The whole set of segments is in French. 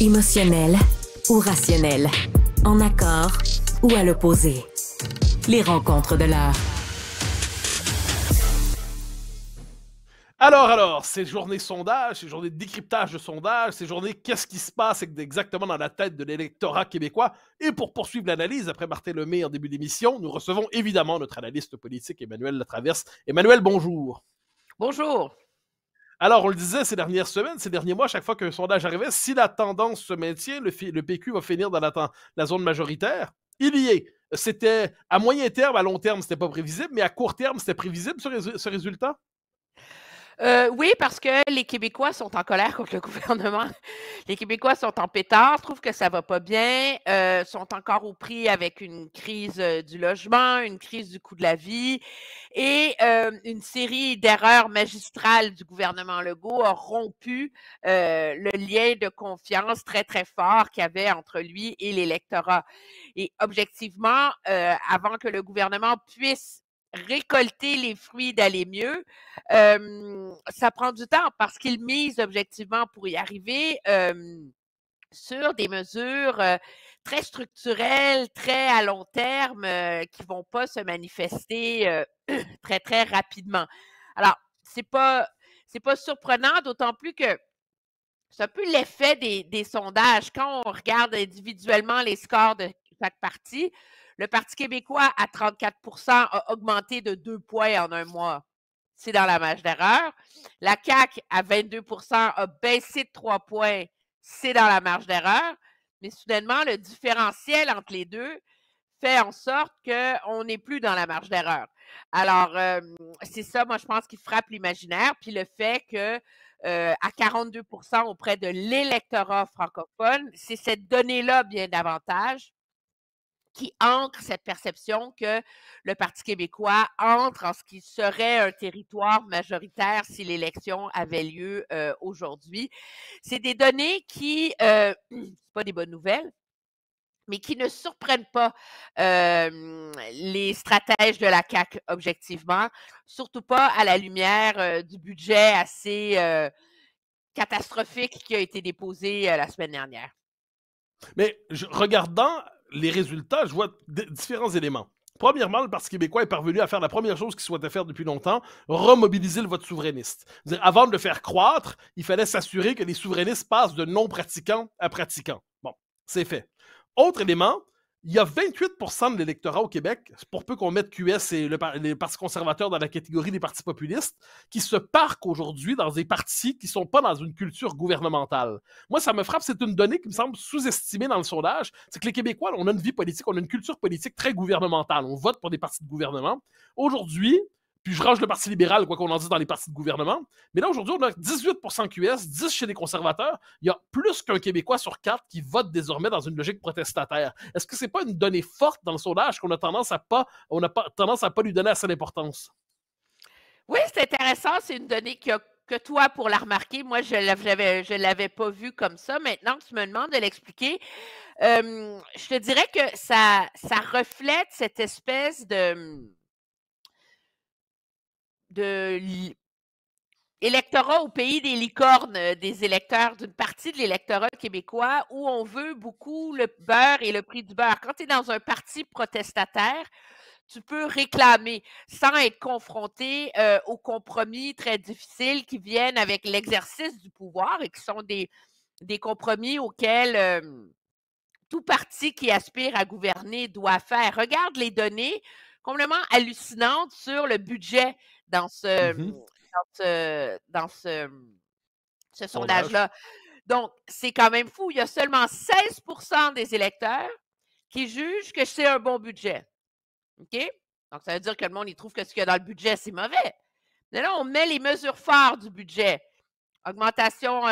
émotionnel ou rationnel, en accord ou à l'opposé. Les rencontres de l'art. Alors, alors, ces journées sondage, ces journées de décryptage de sondage, ces journées qu'est-ce qui se passe exactement dans la tête de l'électorat québécois. Et pour poursuivre l'analyse, après Martin Lemay en début d'émission, nous recevons évidemment notre analyste politique Emmanuel Latraverse. Emmanuel, bonjour. Bonjour. Alors, on le disait ces dernières semaines, ces derniers mois, chaque fois qu'un sondage arrivait, si la tendance se maintient, le, PQ va finir dans la, zone majoritaire. Il y est. C'était à moyen terme, à long terme, ce c'était pas prévisible, mais à court terme, c'était prévisible ce résultat? Euh, oui, parce que les Québécois sont en colère contre le gouvernement. Les Québécois sont en pétard, trouvent que ça va pas bien, euh, sont encore au prix avec une crise euh, du logement, une crise du coût de la vie et une série d'erreurs magistrales du gouvernement Legault a rompu le lien de confiance très, très fort qu'il y avait entre lui et l'électorat. Et objectivement, avant que le gouvernement puisse récolter les fruits d'aller mieux, ça prend du temps parce qu'ils misent objectivement pour y arriver sur des mesures très structurelles, très à long terme, qui ne vont pas se manifester très, très rapidement. Alors, ce n'est pas, pas surprenant, d'autant plus que ça un peu l'effet des, sondages. Quand on regarde individuellement les scores de chaque partie, le Parti québécois, à 34 a augmenté de deux points en un mois. C'est dans la marge d'erreur. La CAQ, à 22 a baissé de trois points. C'est dans la marge d'erreur. Mais soudainement, le différentiel entre les deux fait en sorte qu'on n'est plus dans la marge d'erreur. Alors, euh, c'est ça, moi, je pense, qui frappe l'imaginaire. Puis le fait que euh, à 42 auprès de l'électorat francophone, c'est cette donnée-là bien davantage qui ancre cette perception que le Parti québécois entre en ce qui serait un territoire majoritaire si l'élection avait lieu euh, aujourd'hui. C'est des données qui, euh, pas des bonnes nouvelles, mais qui ne surprennent pas euh, les stratèges de la CAQ objectivement, surtout pas à la lumière euh, du budget assez catastrophique qui a été déposé la semaine dernière. Mais je, regardant les résultats, je vois différents éléments. Premièrement, le Parti québécois est parvenu à faire la première chose qu'il souhaitait faire depuis longtemps, remobiliser le vote souverainiste. Avant de le faire croître, il fallait s'assurer que les souverainistes passent de non-pratiquants à pratiquants. Bon, c'est fait. Autre élément, il y a 28 de l'électorat au Québec, pour peu qu'on mette QS et les partis conservateurs dans la catégorie des partis populistes, qui se parquent aujourd'hui dans des partis qui ne sont pas dans une culture gouvernementale. Moi, ça me frappe, c'est une donnée qui me semble sous-estimée dans le sondage, c'est que les Québécois, on a une vie politique, on a une culture politique très gouvernementale, on vote pour des partis de gouvernement. Aujourd'hui, puis je range le Parti libéral, quoi qu'on en dise dans les partis de gouvernement. Mais là, aujourd'hui, on a 18 QS, 10 chez les conservateurs. Il y a plus qu'un Québécois sur quatre qui vote désormais dans une logique protestataire. Est-ce que ce n'est pas une donnée forte dans le sondage qu'on a tendance à pas, on a pas, tendance à pas lui donner assez d'importance? Oui, c'est intéressant. C'est une donnée que toi pour la remarquer. Moi, je ne l'avais pas vue comme ça. Maintenant tu me demandes de l'expliquer, euh, je te dirais que ça, ça reflète cette espèce de de l'électorat au pays des licornes euh, des électeurs, d'une partie de l'électorat québécois où on veut beaucoup le beurre et le prix du beurre. Quand tu es dans un parti protestataire, tu peux réclamer sans être confronté euh, aux compromis très difficiles qui viennent avec l'exercice du pouvoir et qui sont des, des compromis auxquels euh, tout parti qui aspire à gouverner doit faire. Regarde les données complètement hallucinante sur le budget dans ce, mmh dans ce, ce, sondage-là. Donc, c'est quand même fou. Il y a seulement 16 des électeurs qui jugent que c'est un bon budget. OK? Donc, ça veut dire que le monde, il trouve que ce qu'il y a dans le budget, c'est mauvais. Mais là, on met les mesures phares du budget. Augmentation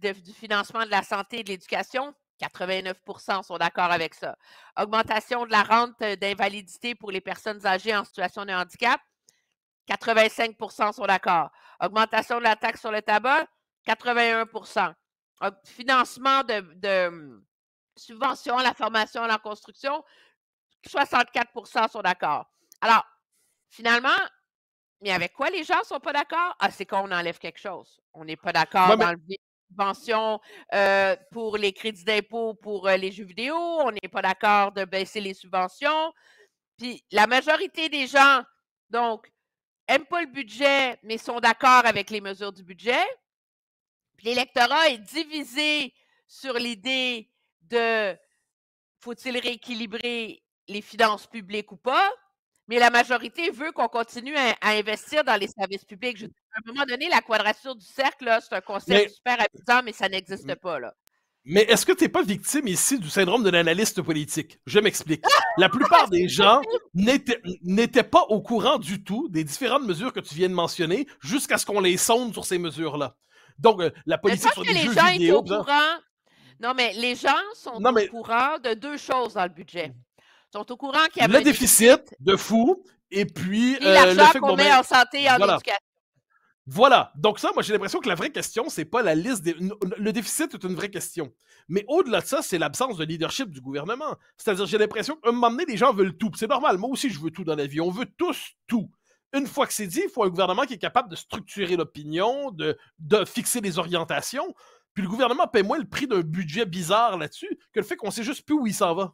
du financement de la santé et de l'éducation, 89 sont d'accord avec ça. Augmentation de la rente d'invalidité pour les personnes âgées en situation de handicap, 85 sont d'accord. Augmentation de la taxe sur le tabac, 81 Financement de, de subvention à la formation à la construction, 64 sont d'accord. Alors, finalement, mais avec quoi les gens ne sont pas d'accord? Ah, c'est qu'on enlève quelque chose. On n'est pas d'accord dans le subventions euh, pour les crédits d'impôt pour euh, les jeux vidéo, on n'est pas d'accord de baisser les subventions. Puis la majorité des gens, donc, n'aiment pas le budget, mais sont d'accord avec les mesures du budget. Puis l'électorat est divisé sur l'idée de faut-il rééquilibrer les finances publiques ou pas mais la majorité veut qu'on continue à, investir dans les services publics. à un moment donné, la quadrature du cercle, c'est un concept super amusant, mais ça n'existe pas. Là. Mais est-ce que tu n'es pas victime ici du syndrome de l'analyste politique? Je m'explique. La plupart des gens n'étaient pas au courant du tout des différentes mesures que tu viens de mentionner jusqu'à ce qu'on les sonde sur ces mesures-là. Donc, euh, la politique sur que les, gens vidéo... Étaient au courant... Non, mais les gens sont au courant de deux choses dans le budget sont au courant qu'il y a Le déficit, de fou, et puis. Et euh, qu'on met en santé en voilà. éducation. Voilà. Donc ça, moi, j'ai l'impression que la vraie question, c'est pas la liste des... Le déficit est une vraie question. Mais au-delà de ça, c'est l'absence de leadership du gouvernement. C'est-à-dire, j'ai l'impression qu'à un moment donné, les gens veulent tout. C'est normal. Moi aussi, je veux tout dans la vie. On veut tous tout. Une fois que c'est dit, il faut un gouvernement qui est capable de structurer l'opinion, de, de fixer les orientations. Puis le gouvernement paie moins le prix d'un budget bizarre là-dessus que le fait qu'on sait juste plus où il s'en va.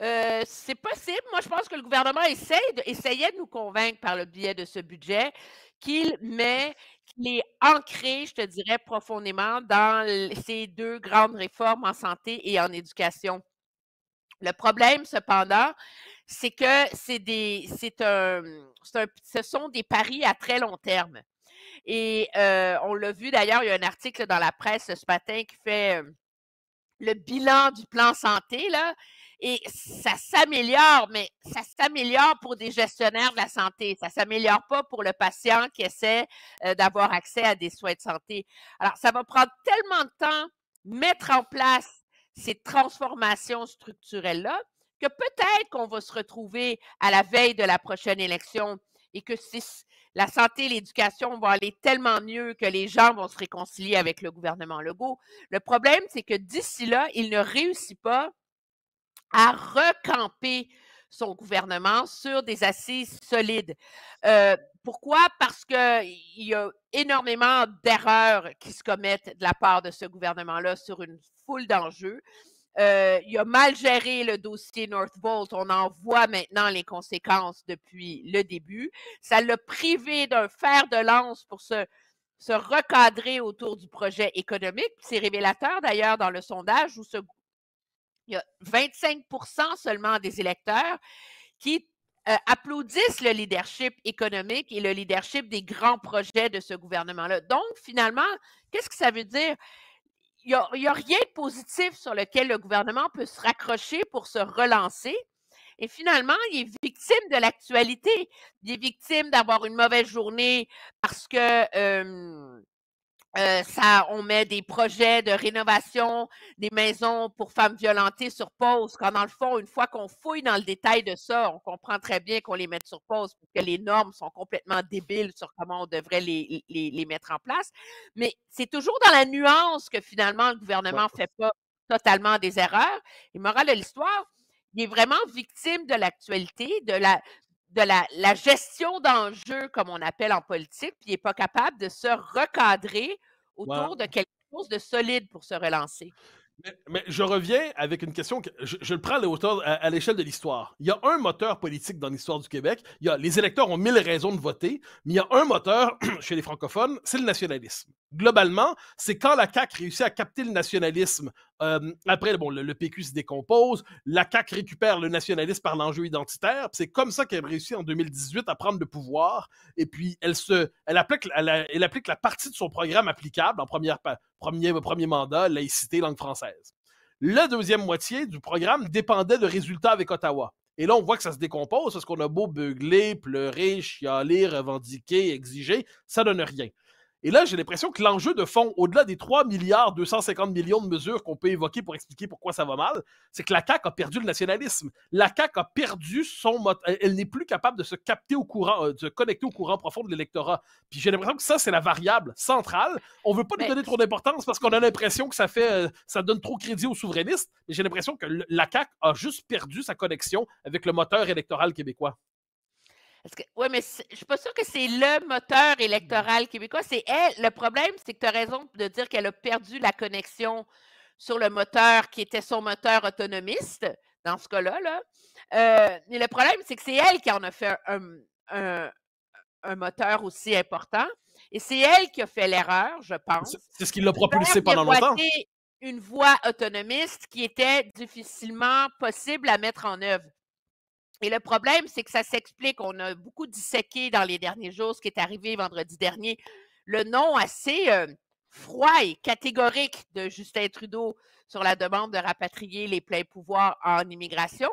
Euh, c'est possible. Moi, je pense que le gouvernement essayait de nous convaincre par le biais de ce budget qu'il met, qu'il est ancré, je te dirais, profondément dans ces deux grandes réformes en santé et en éducation. Le problème, cependant, c'est que c'est ce sont des paris à très long terme. Et euh, on l'a vu d'ailleurs, il y a un article dans la presse ce matin qui fait euh, le bilan du plan santé, là, et ça s'améliore, mais ça s'améliore pour des gestionnaires de la santé. Ça s'améliore pas pour le patient qui essaie euh, d'avoir accès à des soins de santé. Alors, ça va prendre tellement de temps mettre en place ces transformations structurelles-là que peut-être qu'on va se retrouver à la veille de la prochaine élection et que si la santé et l'éducation vont aller tellement mieux que les gens vont se réconcilier avec le gouvernement Legault. Le problème, c'est que d'ici là, il ne réussit pas à recamper son gouvernement sur des assises solides. Euh, pourquoi? Parce qu'il y a énormément d'erreurs qui se commettent de la part de ce gouvernement-là sur une foule d'enjeux. Euh, il a mal géré le dossier Northvolt. On en voit maintenant les conséquences depuis le début. Ça l'a privé d'un fer de lance pour se, se recadrer autour du projet économique. C'est révélateur d'ailleurs dans le sondage où ce, il y a 25 seulement des électeurs qui euh, applaudissent le leadership économique et le leadership des grands projets de ce gouvernement-là. Donc, finalement, qu'est-ce que ça veut dire? Il n'y a, rien de positif sur lequel le gouvernement peut se raccrocher pour se relancer. Et finalement, il est victime de l'actualité. Il est victime d'avoir une mauvaise journée parce que... Euh, euh, ça, on met des projets de rénovation des maisons pour femmes violentées sur pause, quand dans le fond, une fois qu'on fouille dans le détail de ça, on comprend très bien qu'on les met sur pause parce que les normes sont complètement débiles sur comment on devrait les, les, les mettre en place. Mais c'est toujours dans la nuance que finalement, le gouvernement fait pas totalement des erreurs. Et moral de l'histoire, il est vraiment victime de l'actualité, de la, de la, gestion d'enjeux, comme on appelle en politique, puis il n'est pas capable de se recadrer autour de quelque chose de solide pour se relancer. Mais, je reviens avec une question que je, le prends à, l'échelle de l'histoire. Il y a un moteur politique dans l'histoire du Québec. Il y a, les électeurs ont mille raisons de voter, mais il y a un moteur chez les francophones, c'est le nationalisme. Globalement, c'est quand la CAQ réussit à capter le nationalisme euh, après, bon, le, PQ se décompose, la CAQ récupère le nationalisme par l'enjeu identitaire. C'est comme ça qu'elle réussit en 2018 à prendre le pouvoir. Et puis, elle, applique, la partie de son programme applicable en premier, mandat, laïcité, langue française. La deuxième moitié du programme dépendait de résultats avec Ottawa. Et là, on voit que ça se décompose parce qu'on a beau beugler, pleurer, chialer, revendiquer, exiger, ça donne rien. Et là, j'ai l'impression que l'enjeu de fond, au-delà des 3 milliards 250 millions de mesures qu'on peut évoquer pour expliquer pourquoi ça va mal, c'est que la CAQ a perdu le nationalisme. La CAQ a perdu son moteur. Elle n'est plus capable de se capter au courant, euh, de connecter au courant profond de l'électorat. Puis j'ai l'impression que ça, c'est la variable centrale. On ne veut pas lui donner trop d'importance parce qu'on a l'impression que ça fait, euh, ça donne trop crédit aux souverainistes. Mais j'ai l'impression que la CAQ a juste perdu sa connexion avec le moteur électoral québécois. Oui, mais je ne suis pas sûre que c'est le moteur mmh. électoral québécois. C'est elle. Le problème, c'est que tu as raison de dire qu'elle a perdu la connexion sur le moteur qui était son moteur autonomiste, dans ce cas-là. mais euh, le problème, c'est que c'est elle qui en a fait un, moteur aussi important. Et c'est elle qui a fait l'erreur, je pense. C'est ce qui l'a propulsé pendant longtemps. Une voie autonomiste qui était difficilement possible à mettre en œuvre. Et le problème, c'est que ça s'explique. On a beaucoup disséqué dans les derniers jours ce qui est arrivé vendredi dernier. Le nom assez euh, froid et catégorique de Justin Trudeau sur la demande de rapatrier les pleins pouvoirs en immigration.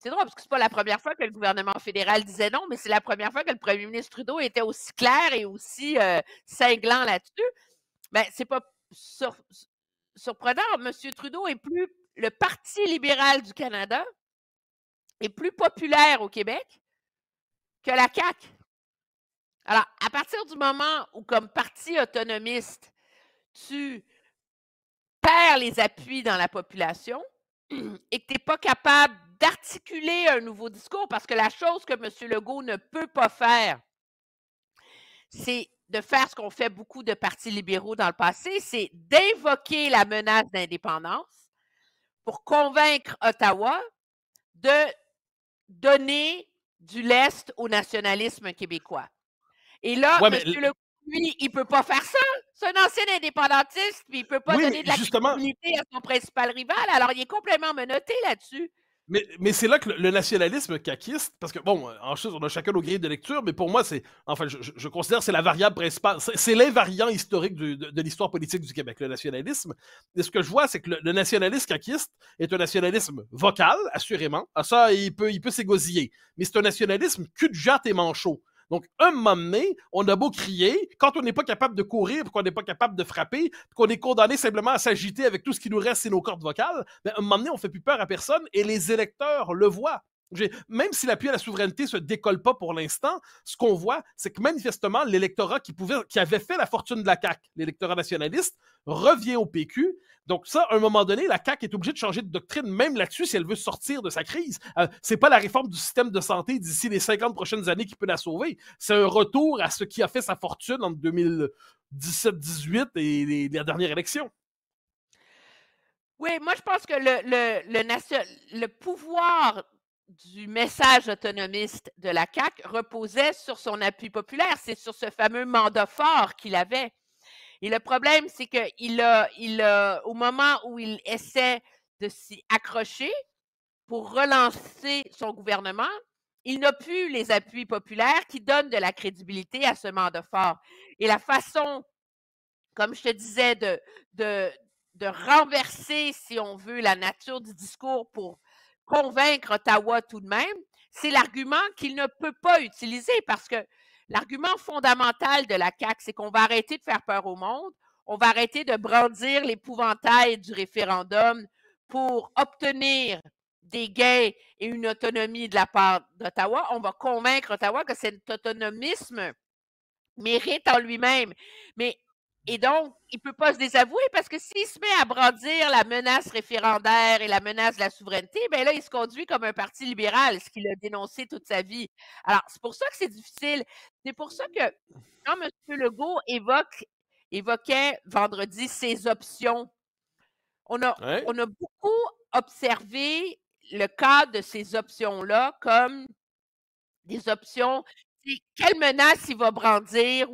C'est drôle parce que n'est pas la première fois que le gouvernement fédéral disait non, mais c'est la première fois que le premier ministre Trudeau était aussi clair et aussi euh, cinglant là-dessus. Ce ben, c'est pas surprenant. M. Trudeau est plus le Parti libéral du Canada est plus populaire au Québec que la CAQ. Alors, à partir du moment où, comme parti autonomiste, tu perds les appuis dans la population et que tu n'es pas capable d'articuler un nouveau discours, parce que la chose que M. Legault ne peut pas faire, c'est de faire ce qu'ont fait beaucoup de partis libéraux dans le passé, c'est d'invoquer la menace d'indépendance pour convaincre Ottawa de donner du lest au nationalisme québécois. Et là, M. Le lui, il ne peut pas faire ça. C'est un ancien indépendantiste, puis il ne peut pas donner de la à son principal rival. Alors, il est complètement menotté là-dessus. Mais, c'est là que le, nationalisme caquiste, parce que bon, en chose, on a chacun nos grilles de lecture, mais pour moi, c'est, enfin, je, je considère c'est la variable principale, c'est l'invariant historique de, l'histoire politique du Québec, le nationalisme. Et ce que je vois, c'est que le, nationalisme caquiste est un nationalisme vocal, assurément. Ah, ça, il peut, il peut s'égosiller. Mais c'est un nationalisme cul de jatte et manchot. Donc, un moment donné, on a beau crier, quand on n'est pas capable de courir, qu'on n'est pas capable de frapper, qu'on est condamné simplement à s'agiter avec tout ce qui nous reste, c'est nos cordes vocales, ben, un moment donné, on ne fait plus peur à personne et les électeurs le voient. Même si l'appui à la souveraineté se décolle pas pour l'instant, ce qu'on voit, c'est que manifestement, l'électorat qui, pouvait, qui avait fait la fortune de la CAQ, l'électorat nationaliste, revient au PQ. Donc ça, à un moment donné, la CAQ est obligée de changer de doctrine, même là-dessus, si elle veut sortir de sa crise. Ce euh, c'est pas la réforme du système de santé d'ici les 50 prochaines années qui peut la sauver. C'est un retour à ce qui a fait sa fortune en 2017-18 et les, la dernière élection. Oui, moi je pense que le, le, le pouvoir du message autonomiste de la CAQ reposait sur son appui populaire. C'est sur ce fameux mandat fort qu'il avait. Et le problème, c'est qu'il a, il au moment où il essaie de s'y accrocher pour relancer son gouvernement, il n'a plus les appuis populaires qui donnent de la crédibilité à ce mandat fort. Et la façon, comme je te disais, de, de, de renverser, si on veut, la nature du discours pour convaincre Ottawa tout de même, c'est l'argument qu'il ne peut pas utiliser parce que l'argument fondamental de la CAQ, c'est qu'on va arrêter de faire peur au monde, on va arrêter de brandir l'épouvantail du référendum pour obtenir des gains et une autonomie de la part d'Ottawa. On va convaincre Ottawa que cet autonomisme mérite en lui-même. Mais et donc, il ne peut pas se désavouer parce que s'il se met à brandir la menace référendaire et la menace de la souveraineté, bien là, il se conduit comme un parti libéral, ce qu'il a dénoncé toute sa vie. Alors, c'est pour ça que c'est difficile. C'est pour ça que quand M. Legault évoque, évoquait vendredi ses options, on a, on a beaucoup observé le cas de ces options-là comme des options quelle menace il va brandir,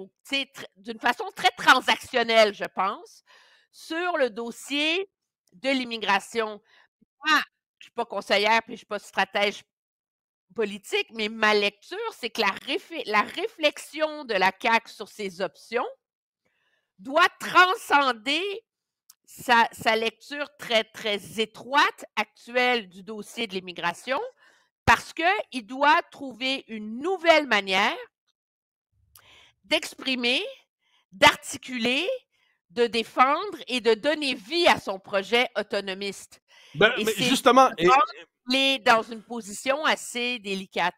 d'une façon très transactionnelle, je pense, sur le dossier de l'immigration. Moi, je ne suis pas conseillère, puis je ne suis pas stratège politique, mais ma lecture, c'est que la, réflexion de la CAQ sur ses options doit transcender sa, sa lecture très, très étroite actuelle du dossier de l'immigration parce qu'il doit trouver une nouvelle manière d'exprimer, d'articuler, de défendre et de donner vie à son projet autonomiste. Ben, mais justement, il est dans une position assez délicate.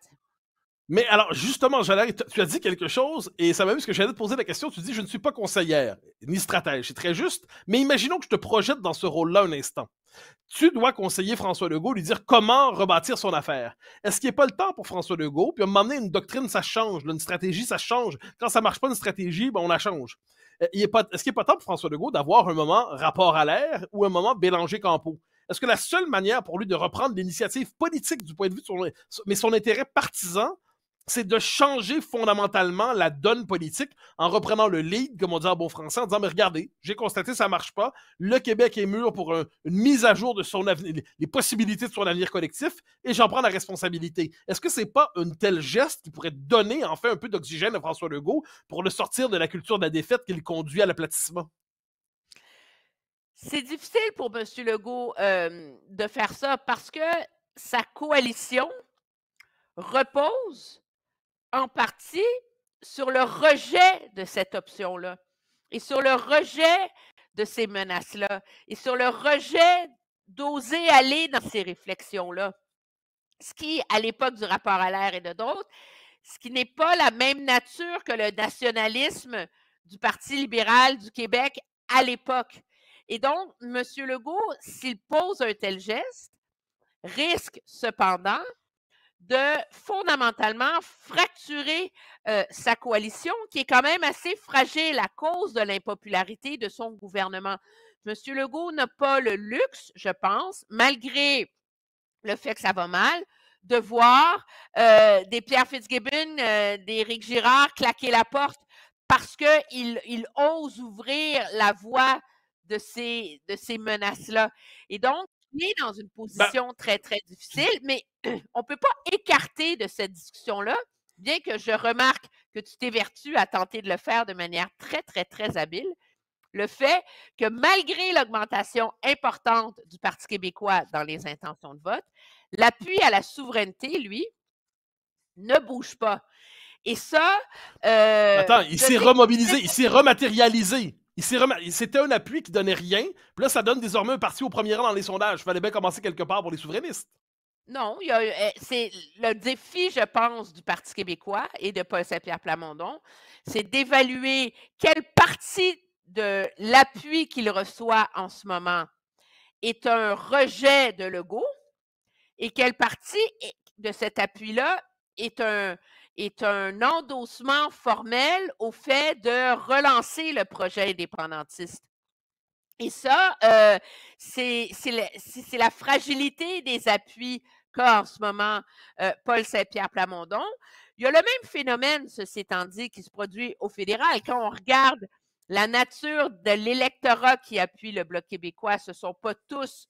Mais alors, justement, jean tu as dit quelque chose, et ça m'amuse vu ce que j'allais te poser la question. Tu dis, je ne suis pas conseillère, ni stratège, c'est très juste, mais imaginons que je te projette dans ce rôle-là un instant. Tu dois conseiller François Legault, lui dire comment rebâtir son affaire. Est-ce qu'il n'y a pas le temps pour François Legault? Puis à un moment une doctrine, ça change, une stratégie, ça change. Quand ça ne marche pas, une stratégie, ben, on la change. Euh, est-ce qu'il a pas le temps pour François Legault d'avoir un moment rapport à l'air ou un moment Bélanger-Campo? Est-ce que la seule manière pour lui de reprendre l'initiative politique du point de vue de mais son intérêt partisan, c'est de changer fondamentalement la donne politique en reprenant le lead, comme on dit en bon français, en disant, mais regardez, j'ai constaté que ça ne marche pas, le Québec est mûr pour une mise à jour de son avenir, les possibilités de son avenir collectif, et j'en prends la responsabilité. Est-ce que c'est pas un tel geste qui pourrait donner enfin un peu d'oxygène à François Legault pour le sortir de la culture de la défaite qu'il conduit à l'aplatissement? C'est difficile pour M. Legault euh, de faire ça parce que sa coalition repose en partie sur le rejet de cette option-là et sur le rejet de ces menaces-là et sur le rejet d'oser aller dans ces réflexions-là. Ce qui, à l'époque du rapport à l'air et de d'autres, ce qui n'est pas la même nature que le nationalisme du Parti libéral du Québec à l'époque. Et donc, M. Legault, s'il pose un tel geste, risque cependant de fondamentalement fracturer euh, sa coalition, qui est quand même assez fragile à cause de l'impopularité de son gouvernement. Monsieur Legault n'a pas le luxe, je pense, malgré le fait que ça va mal, de voir euh, des Pierre Fitzgibbon, euh, des Girard claquer la porte parce qu'il ose ouvrir la voie de ces, de ces menaces-là. Et donc, dans une ben position très, très difficile, mais on ne peut pas écarter de cette discussion-là, bien que je remarque que tu t'es t'évertues à tenter de le faire de manière très, très, très habile. Le fait que malgré l'augmentation importante du Parti québécois dans les intentions de vote, l'appui à la souveraineté, lui, ne bouge pas. Et ça. Euh, Attends, il s'est remobilisé, il s'est rematérialisé. C'était un appui qui donnait rien. là, ça donne désormais un parti au premier rang dans les sondages. Il Fallait bien commencer quelque part pour les souverainistes. Non, euh, eh, c'est le défi, je pense, du Parti québécois et de Paul Saint-Pierre Plamondon, c'est d'évaluer quelle partie de l'appui qu'il reçoit en ce moment est un rejet de Legault et quelle partie de cet appui-là est un, est un endossement formel au fait de relancer le projet indépendantiste. Et ça, euh, c'est la, fragilité des appuis qu'a en ce moment euh, Paul Saint-Pierre Plamondon. Il y a le même phénomène, ceci étant dit, qui se produit au fédéral. Quand on regarde la nature de l'électorat qui appuie le Bloc québécois, ce ne sont pas tous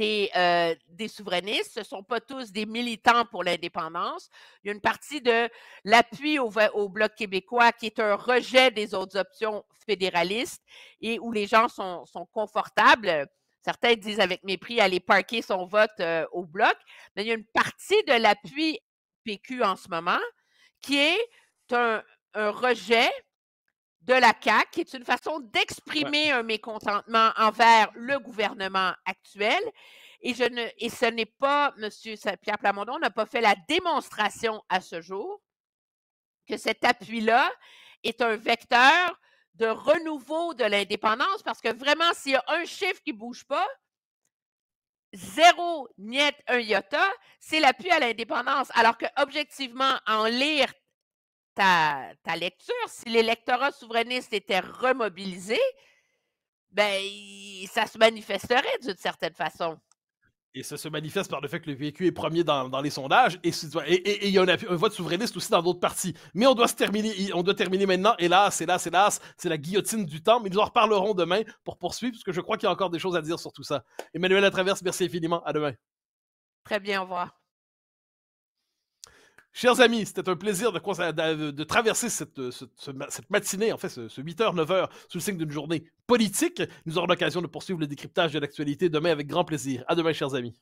euh, des, souverainistes. Ce ne sont pas tous des militants pour l'indépendance. Il y a une partie de l'appui au, Bloc québécois qui est un rejet des autres options fédéralistes et où les gens sont, confortables. Certains disent avec mépris aller parquer son vote euh, au Bloc, mais il y a une partie de l'appui PQ en ce moment qui est un rejet de la CAQ, qui est une façon d'exprimer un mécontentement envers le gouvernement actuel. Et, je ne, et ce n'est pas, M. Pierre Plamondon n'a pas fait la démonstration à ce jour que cet appui-là est un vecteur de renouveau de l'indépendance, parce que vraiment, s'il y a un chiffre qui ne bouge pas, zéro niet un iota, c'est l'appui à l'indépendance. Alors que objectivement, en lire ta, lecture. Si l'électorat souverainiste était remobilisé, ben, ça se manifesterait d'une certaine façon. Et ça se manifeste par le fait que le vécu est premier dans, les sondages et il y a un, vote souverainiste aussi dans d'autres partis. Mais on doit se terminer, on doit terminer maintenant. Hélas, hélas, hélas, c'est la guillotine du temps. Mais nous en reparlerons demain pour poursuivre, parce que je crois qu'il y a encore des choses à dire sur tout ça. Emmanuel Latraverse, merci infiniment. À demain. Très bien, au revoir. Chers amis, c'était un plaisir de, traverser euh, cette, matinée, en fait, ce, ce 8h, 9h, sous le signe d'une journée politique. Nous aurons l'occasion de poursuivre le décryptage de l'actualité demain avec grand plaisir. À demain, chers amis.